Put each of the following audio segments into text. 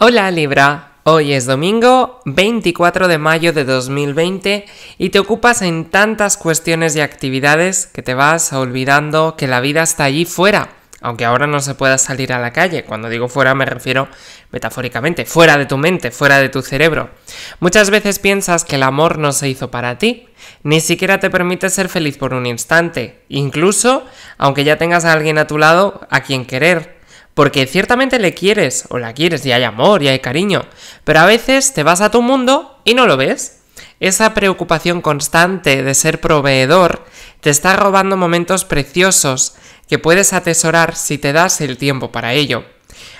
Hola Libra, hoy es domingo 24 de mayo de 2020 y te ocupas en tantas cuestiones y actividades que te vas olvidando que la vida está allí fuera, aunque ahora no se pueda salir a la calle, cuando digo fuera me refiero metafóricamente, fuera de tu mente, fuera de tu cerebro. Muchas veces piensas que el amor no se hizo para ti, ni siquiera te permite ser feliz por un instante, incluso aunque ya tengas a alguien a tu lado a quien querer porque ciertamente le quieres o la quieres y hay amor y hay cariño, pero a veces te vas a tu mundo y no lo ves. Esa preocupación constante de ser proveedor te está robando momentos preciosos que puedes atesorar si te das el tiempo para ello.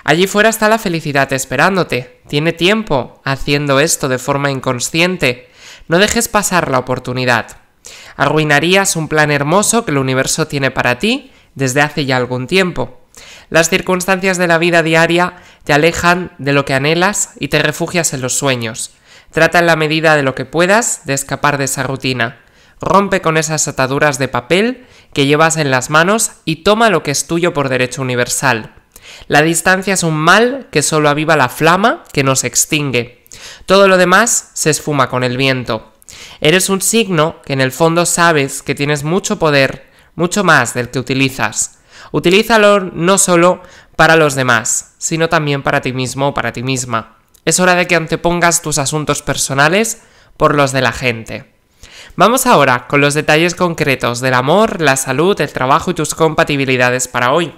Allí fuera está la felicidad esperándote. Tiene tiempo haciendo esto de forma inconsciente. No dejes pasar la oportunidad. Arruinarías un plan hermoso que el universo tiene para ti desde hace ya algún tiempo. Las circunstancias de la vida diaria te alejan de lo que anhelas y te refugias en los sueños. Trata en la medida de lo que puedas de escapar de esa rutina. Rompe con esas ataduras de papel que llevas en las manos y toma lo que es tuyo por derecho universal. La distancia es un mal que solo aviva la flama que nos extingue. Todo lo demás se esfuma con el viento. Eres un signo que en el fondo sabes que tienes mucho poder, mucho más del que utilizas. Utilízalo no solo para los demás, sino también para ti mismo o para ti misma. Es hora de que antepongas tus asuntos personales por los de la gente. Vamos ahora con los detalles concretos del amor, la salud, el trabajo y tus compatibilidades para hoy.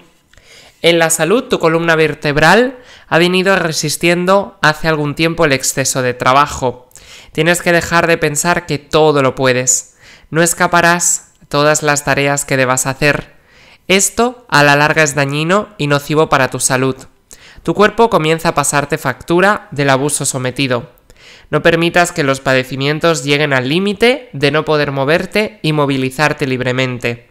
En la salud, tu columna vertebral ha venido resistiendo hace algún tiempo el exceso de trabajo. Tienes que dejar de pensar que todo lo puedes. No escaparás todas las tareas que debas hacer. Esto a la larga es dañino y nocivo para tu salud. Tu cuerpo comienza a pasarte factura del abuso sometido. No permitas que los padecimientos lleguen al límite de no poder moverte y movilizarte libremente.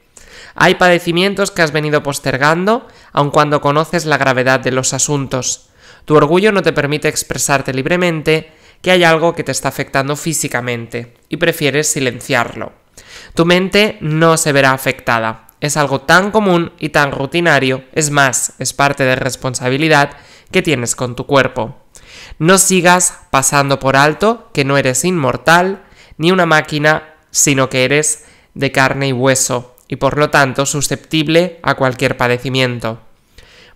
Hay padecimientos que has venido postergando, aun cuando conoces la gravedad de los asuntos. Tu orgullo no te permite expresarte libremente que hay algo que te está afectando físicamente y prefieres silenciarlo. Tu mente no se verá afectada. Es algo tan común y tan rutinario, es más, es parte de responsabilidad que tienes con tu cuerpo. No sigas pasando por alto que no eres inmortal ni una máquina, sino que eres de carne y hueso y por lo tanto susceptible a cualquier padecimiento.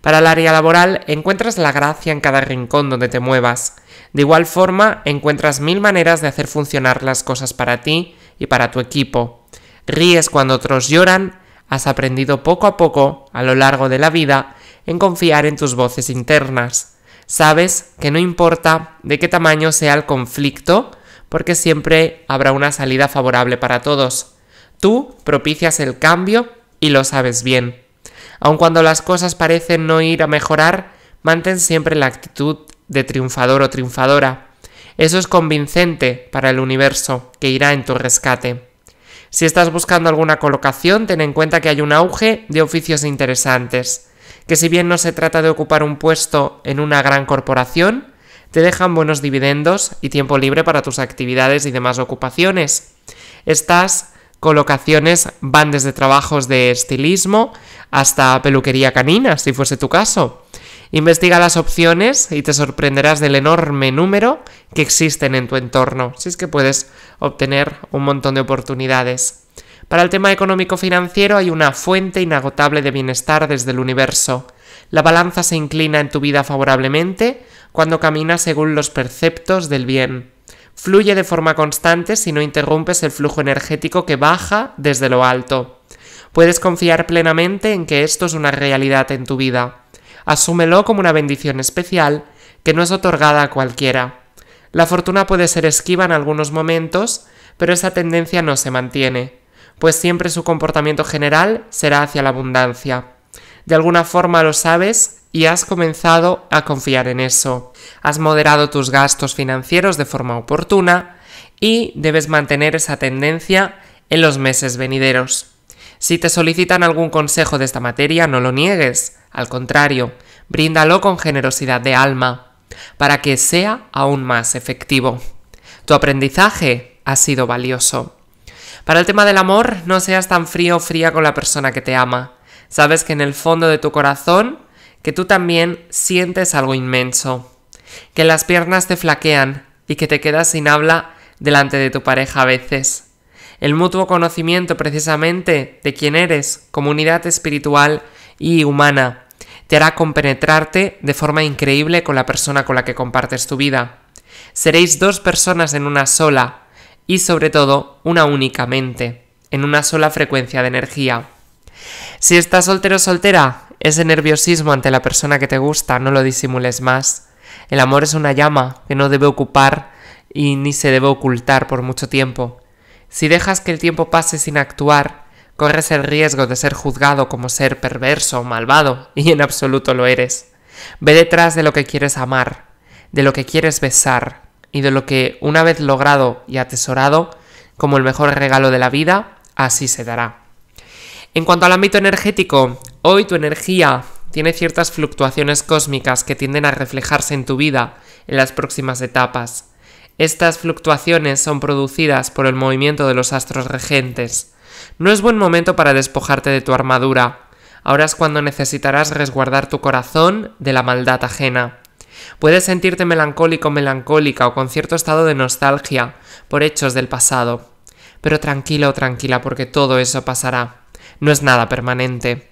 Para el área laboral encuentras la gracia en cada rincón donde te muevas. De igual forma, encuentras mil maneras de hacer funcionar las cosas para ti y para tu equipo. Ríes cuando otros lloran has aprendido poco a poco, a lo largo de la vida, en confiar en tus voces internas. Sabes que no importa de qué tamaño sea el conflicto, porque siempre habrá una salida favorable para todos. Tú propicias el cambio y lo sabes bien. Aun cuando las cosas parecen no ir a mejorar, mantén siempre la actitud de triunfador o triunfadora. Eso es convincente para el universo que irá en tu rescate. Si estás buscando alguna colocación, ten en cuenta que hay un auge de oficios interesantes, que si bien no se trata de ocupar un puesto en una gran corporación, te dejan buenos dividendos y tiempo libre para tus actividades y demás ocupaciones. Estas colocaciones van desde trabajos de estilismo hasta peluquería canina, si fuese tu caso. Investiga las opciones y te sorprenderás del enorme número que existen en tu entorno, si es que puedes obtener un montón de oportunidades. Para el tema económico-financiero hay una fuente inagotable de bienestar desde el universo. La balanza se inclina en tu vida favorablemente cuando caminas según los preceptos del bien. Fluye de forma constante si no interrumpes el flujo energético que baja desde lo alto. Puedes confiar plenamente en que esto es una realidad en tu vida asúmelo como una bendición especial que no es otorgada a cualquiera. La fortuna puede ser esquiva en algunos momentos, pero esa tendencia no se mantiene, pues siempre su comportamiento general será hacia la abundancia. De alguna forma lo sabes y has comenzado a confiar en eso. Has moderado tus gastos financieros de forma oportuna y debes mantener esa tendencia en los meses venideros. Si te solicitan algún consejo de esta materia, no lo niegues. Al contrario, bríndalo con generosidad de alma, para que sea aún más efectivo. Tu aprendizaje ha sido valioso. Para el tema del amor, no seas tan frío o fría con la persona que te ama. Sabes que en el fondo de tu corazón, que tú también sientes algo inmenso. Que las piernas te flaquean y que te quedas sin habla delante de tu pareja a veces. El mutuo conocimiento precisamente de quién eres, comunidad espiritual y humana, te hará compenetrarte de forma increíble con la persona con la que compartes tu vida. Seréis dos personas en una sola y sobre todo una únicamente, en una sola frecuencia de energía. Si estás soltero o soltera, ese nerviosismo ante la persona que te gusta no lo disimules más. El amor es una llama que no debe ocupar y ni se debe ocultar por mucho tiempo. Si dejas que el tiempo pase sin actuar, corres el riesgo de ser juzgado como ser perverso o malvado, y en absoluto lo eres. Ve detrás de lo que quieres amar, de lo que quieres besar, y de lo que, una vez logrado y atesorado, como el mejor regalo de la vida, así se dará. En cuanto al ámbito energético, hoy tu energía tiene ciertas fluctuaciones cósmicas que tienden a reflejarse en tu vida en las próximas etapas. Estas fluctuaciones son producidas por el movimiento de los astros regentes, no es buen momento para despojarte de tu armadura. Ahora es cuando necesitarás resguardar tu corazón de la maldad ajena. Puedes sentirte melancólico melancólica o con cierto estado de nostalgia por hechos del pasado. Pero tranquila o tranquila porque todo eso pasará. No es nada permanente.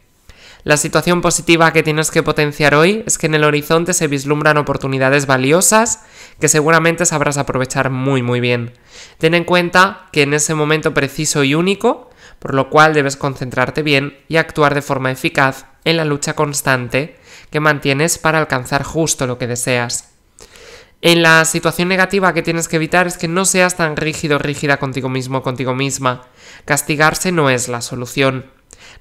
La situación positiva que tienes que potenciar hoy es que en el horizonte se vislumbran oportunidades valiosas que seguramente sabrás aprovechar muy muy bien. Ten en cuenta que en ese momento preciso y único por lo cual debes concentrarte bien y actuar de forma eficaz en la lucha constante que mantienes para alcanzar justo lo que deseas. En la situación negativa que tienes que evitar es que no seas tan rígido o rígida contigo mismo o contigo misma. Castigarse no es la solución.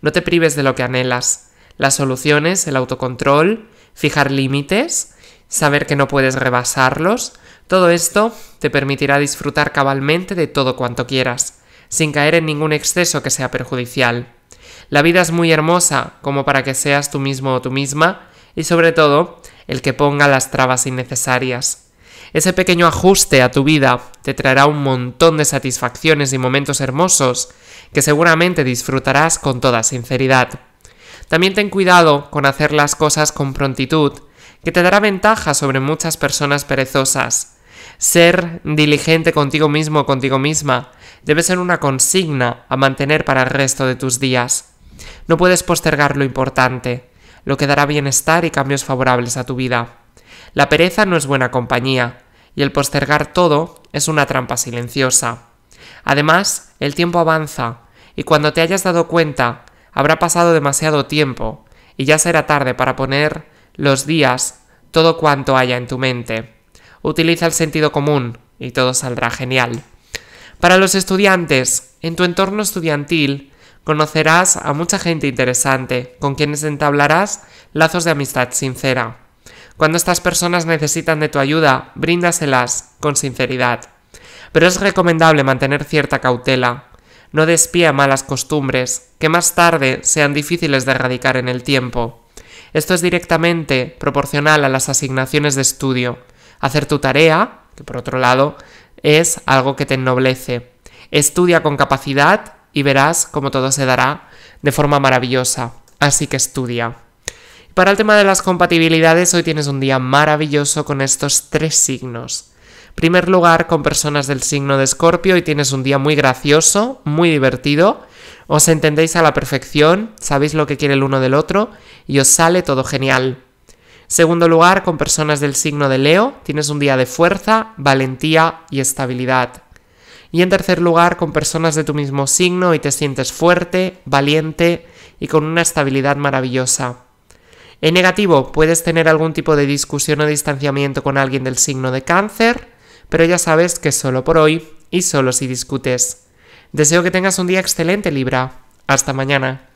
No te prives de lo que anhelas. Las solución es el autocontrol, fijar límites, saber que no puedes rebasarlos. Todo esto te permitirá disfrutar cabalmente de todo cuanto quieras sin caer en ningún exceso que sea perjudicial. La vida es muy hermosa como para que seas tú mismo o tú misma, y sobre todo, el que ponga las trabas innecesarias. Ese pequeño ajuste a tu vida te traerá un montón de satisfacciones y momentos hermosos que seguramente disfrutarás con toda sinceridad. También ten cuidado con hacer las cosas con prontitud, que te dará ventaja sobre muchas personas perezosas. Ser diligente contigo mismo o contigo misma debe ser una consigna a mantener para el resto de tus días. No puedes postergar lo importante, lo que dará bienestar y cambios favorables a tu vida. La pereza no es buena compañía, y el postergar todo es una trampa silenciosa. Además, el tiempo avanza, y cuando te hayas dado cuenta, habrá pasado demasiado tiempo, y ya será tarde para poner los días todo cuanto haya en tu mente utiliza el sentido común y todo saldrá genial. Para los estudiantes, en tu entorno estudiantil conocerás a mucha gente interesante con quienes entablarás lazos de amistad sincera. Cuando estas personas necesitan de tu ayuda, bríndaselas con sinceridad. Pero es recomendable mantener cierta cautela. No despía malas costumbres, que más tarde sean difíciles de erradicar en el tiempo. Esto es directamente proporcional a las asignaciones de estudio, Hacer tu tarea, que por otro lado es algo que te ennoblece. Estudia con capacidad y verás cómo todo se dará de forma maravillosa. Así que estudia. Para el tema de las compatibilidades, hoy tienes un día maravilloso con estos tres signos. primer lugar, con personas del signo de Escorpio, hoy tienes un día muy gracioso, muy divertido. Os entendéis a la perfección, sabéis lo que quiere el uno del otro y os sale todo genial. Segundo lugar, con personas del signo de Leo, tienes un día de fuerza, valentía y estabilidad. Y en tercer lugar, con personas de tu mismo signo y te sientes fuerte, valiente y con una estabilidad maravillosa. En negativo, puedes tener algún tipo de discusión o distanciamiento con alguien del signo de cáncer, pero ya sabes que solo por hoy y solo si discutes. Deseo que tengas un día excelente, Libra. Hasta mañana.